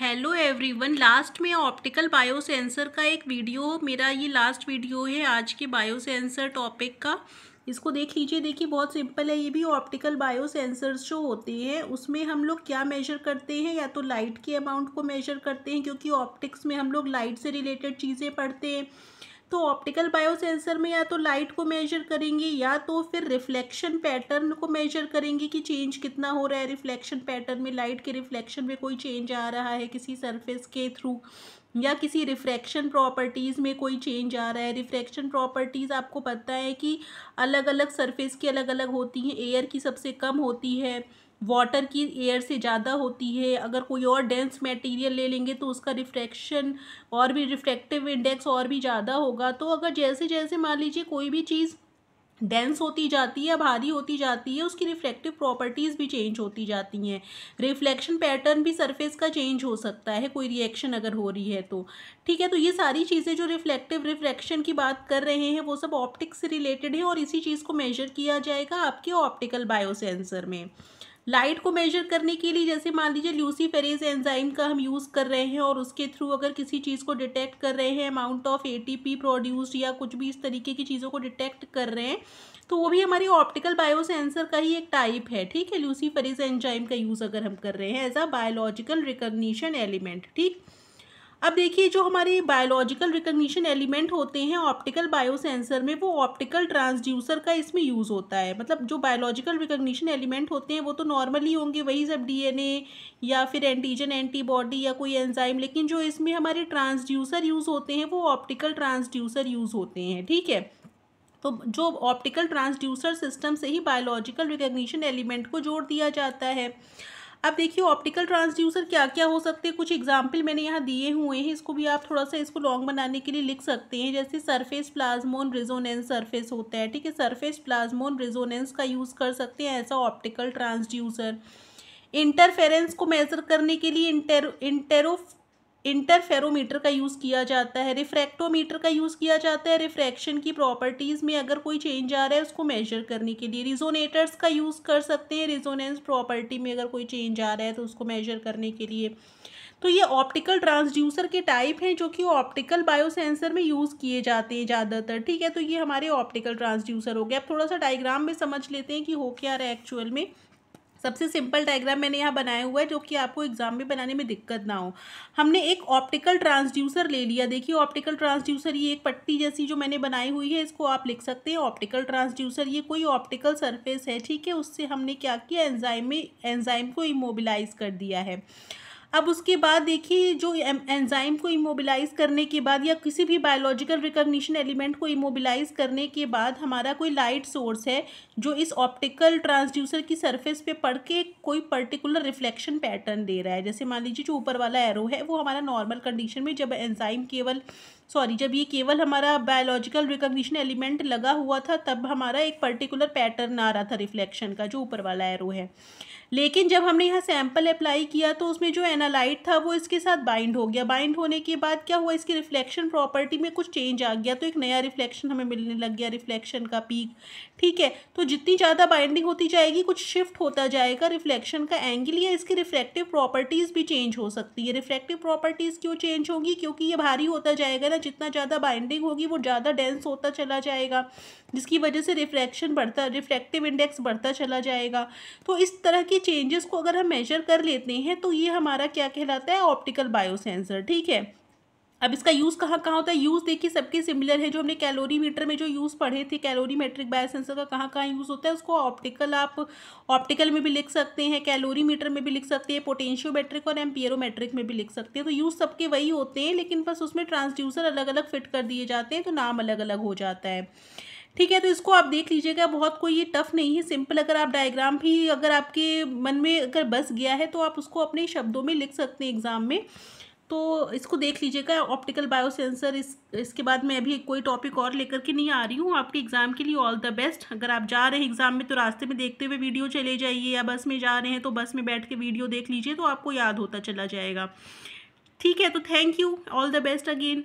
hello everyone last में optical bio sensor का एक वीडियो मेरा ये लास्ट वीडियो है आज के बायोसेंसर टॉपिक का इसको देख लीजिए देखिए बहुत सिंपल है ये भी ऑप्टिकल बायो सेंसर्स जो होते हैं उसमें हम लोग क्या मेजर करते हैं या तो लाइट के अमाउंट को मेजर करते हैं क्योंकि ऑप्टिक्स में हम लोग लाइट से रिलेटेड चीज़ें पढ़ते हैं तो ऑप्टिकल बायोसेंसर में या तो लाइट को मेजर करेंगे या तो फिर रिफ्लेक्शन पैटर्न को मेजर करेंगे कि चेंज कितना हो रहा है रिफ्लेक्शन पैटर्न में लाइट के रिफ्लेक्शन में कोई चेंज आ रहा है किसी सरफेस के थ्रू या किसी रिफ्रैक्शन प्रॉपर्टीज़ में कोई चेंज आ रहा है रिफ्रैक्शन प्रॉपर्टीज़ आपको पता है कि अलग अलग सरफेस की अलग अलग होती हैं एयर की सबसे कम होती है वाटर की एयर से ज़्यादा होती है अगर कोई और डेंस मटेरियल ले लेंगे तो उसका रिफ्रैक्शन और भी रिफ्रैक्टिव इंडेक्स और भी ज़्यादा होगा तो अगर जैसे जैसे मान लीजिए कोई भी चीज़ डेंस होती जाती है भारी होती जाती है उसकी रिफ्लेक्टिव प्रॉपर्टीज़ भी चेंज होती जाती हैं रिफ्लेक्शन पैटर्न भी सरफेस का चेंज हो सकता है कोई रिएक्शन अगर हो रही है तो ठीक है तो ये सारी चीज़ें जो रिफ्लेक्टिव रिफ्रैक्शन की बात कर रहे हैं वो सब ऑप्टिक्स से रिलेटेड है और इसी चीज़ को मेजर किया जाएगा आपके ऑप्टिकल बायोसेंसर में लाइट को मेजर करने के लिए जैसे मान लीजिए ल्यूसी फेरेज एंजाइम का हम यूज़ कर रहे हैं और उसके थ्रू अगर किसी चीज़ को डिटेक्ट कर रहे हैं अमाउंट ऑफ एटीपी प्रोड्यूस्ड या कुछ भी इस तरीके की चीज़ों को डिटेक्ट कर रहे हैं तो वो भी हमारी ऑप्टिकल बायोसेंसर का ही एक टाइप है ठीक है ल्यूसी फेरेज एंजाइम का यूज़ अगर हम कर रहे हैं as a biological recognition element ठीक अब देखिए जो हमारे बायोलॉजिकल रिकग्निशन एलिमेंट होते हैं ऑप्टिकल बायोसेंसर में वो ऑप्टिकल ट्रांसड्यूसर का इसमें यूज़ होता है मतलब जो बायोलॉजिकल रिकग्निशन एलिमेंट होते हैं वो तो नॉर्मली होंगे वही सब डीएनए या फिर एंटीजन एंटीबॉडी या कोई एंजाइम लेकिन जो इसमें हमारे ट्रांसड्यूसर यूज़ होते हैं वो ऑप्टिकल ट्रांसड्यूसर यूज़ होते हैं ठीक है तो जो ऑप्टिकल ट्रांसड्यूसर सिस्टम से ही बायोलॉजिकल रिकग्निशन एलिमेंट को जोड़ दिया जाता है अब देखिए ऑप्टिकल ट्रांसड्यूसर क्या क्या हो सकते हैं कुछ एग्जाम्पल मैंने यहाँ दिए हुए हैं इसको भी आप थोड़ा सा इसको लॉन्ग बनाने के लिए लिख सकते हैं जैसे सरफेस प्लाज्मोन रिजोनेंस सरफेस होता है ठीक है सरफेस प्लाज्मोन रिजोनेंस का यूज़ कर सकते हैं ऐसा ऑप्टिकल ट्रांसड्यूसर इंटरफेरेंस को मेज़र करने के लिए इंटेरो इंटेरो इंटरफेरोमीटर का यूज़ किया जाता है रिफ्रैक्टोमीटर का यूज़ किया जाता है रिफ्रैक्शन की प्रॉपर्टीज़ में अगर कोई चेंज आ रहा है उसको मेजर करने के लिए रिजोनेटर्स का यूज़ कर सकते हैं रिजोनेंस प्रॉपर्टी में अगर कोई चेंज आ रहा है तो उसको मेजर करने के लिए तो ये ऑप्टिकल ट्रांसड्यूसर के टाइप हैं जो कि ऑप्टिकल बायोसेंसर में यूज़ किए जाते हैं ज़्यादातर ठीक है तो ये हमारे ऑप्टिकल ट्रांसड्यूसर हो गए अब थोड़ा सा डायग्राम में समझ लेते हैं कि हो क्या रहा है एक्चुअल में सबसे सिंपल डायग्राम मैंने यहाँ बनाया हुआ है जो कि आपको एग्जाम में बनाने में दिक्कत ना हो हमने एक ऑप्टिकल ट्रांसड्यूसर ले लिया देखिए ऑप्टिकल ट्रांसड्यूसर ये एक पट्टी जैसी जो मैंने बनाई हुई है इसको आप लिख सकते हैं ऑप्टिकल ट्रांसड्यूसर ये कोई ऑप्टिकल सरफेस है ठीक है उससे हमने क्या किया एंजाइम में एंजाइम को इमोबिलाइज कर दिया है अब उसके बाद देखिए जो एंजाइम को इमोबिलाइज करने के बाद या किसी भी बायोलॉजिकल रिकॉग्निशन एलिमेंट को इमोबिलाइज करने के बाद हमारा कोई लाइट सोर्स है जो इस ऑप्टिकल ट्रांसड्यूसर की सरफेस पे पड़ के कोई पर्टिकुलर रिफ्लेक्शन पैटर्न दे रहा है जैसे मान लीजिए जो ऊपर वाला एरो है वो हमारा नॉर्मल कंडीशन में जब एंजाइम केवल सॉरी जब ये केवल हमारा बायोलॉजिकल रिकॉग्निशन एलिमेंट लगा हुआ था तब हमारा एक पर्टिकुलर पैटर्न आ रहा था रिफ्लेक्शन का जो ऊपर वाला एरो है लेकिन जब हमने यहाँ सैम्पल अप्लाई किया तो उसमें जो एनालाइट था वो इसके साथ बाइंड हो गया बाइंड होने के बाद क्या हुआ इसकी रिफ्लेक्शन प्रॉपर्टी में कुछ चेंज आ गया तो एक नया रिफ्लेक्शन हमें मिलने लग गया रिफ्लेक्शन का पीक ठीक है तो जितनी ज़्यादा बाइंडिंग होती जाएगी कुछ शिफ्ट होता जाएगा रिफ्लेक्शन का एंगल या इसकी रिफ्लेक्टिव प्रॉपर्टीज़ भी चेंज हो सकती है रिफ्लेक्टिव प्रॉपर्टीज़ क्यों चेंज होंगी क्योंकि ये भारी होता जाएगा वगैरह जितना ज़्यादा बाइंडिंग होगी वो ज़्यादा डेंस होता चला जाएगा जिसकी वजह से रिफ्रैक्शन बढ़ता रिफ्रैक्टिव इंडेक्स बढ़ता चला जाएगा तो इस तरह के चेंजेस को अगर हम मेजर कर लेते हैं तो ये हमारा क्या कहलाता है ऑप्टिकल बायोसेंसर ठीक है अब इसका यूज़ कहाँ कहाँ होता है यूज़ देखिए सबके सिमिलर है जो हमने कैलोरी मीटर में जो यूज़ पढ़े थे कैलोरी मेट्रिक बायोसेंसर का कहाँ कहाँ यूज़ होता है उसको ऑप्टिकल आप ऑप्टिकल में भी लिख सकते हैं कैलोरी मीटर में भी लिख सकते हैं पोटेंशियो मेट्रिक और एम्पियरो मेट्रिक में भी लिख सकते हैं तो यूज़ सबके वही होते हैं लेकिन बस उसमें ट्रांसड्यूसर अलग अलग फिट कर दिए जाते हैं तो नाम अलग अलग हो जाता है ठीक है तो इसको आप देख लीजिएगा बहुत कोई ये टफ नहीं है सिंपल अगर आप डायग्राम भी अगर आपके मन में अगर बस गया है तो आप उसको अपने शब्दों में लिख सकते हैं एग्ज़ाम में तो इसको देख लीजिएगा ऑप्टिकल बायोसेंसर इस इसके बाद मैं अभी कोई टॉपिक और लेकर के नहीं आ रही हूँ आपके एग्ज़ाम के लिए ऑल द बेस्ट अगर आप जा रहे हैं एग्ज़ाम में तो रास्ते में देखते हुए वीडियो चले जाइए या बस में जा रहे हैं तो बस में बैठ के वीडियो देख लीजिए तो आपको याद होता चला जाएगा ठीक है तो thank you all the best again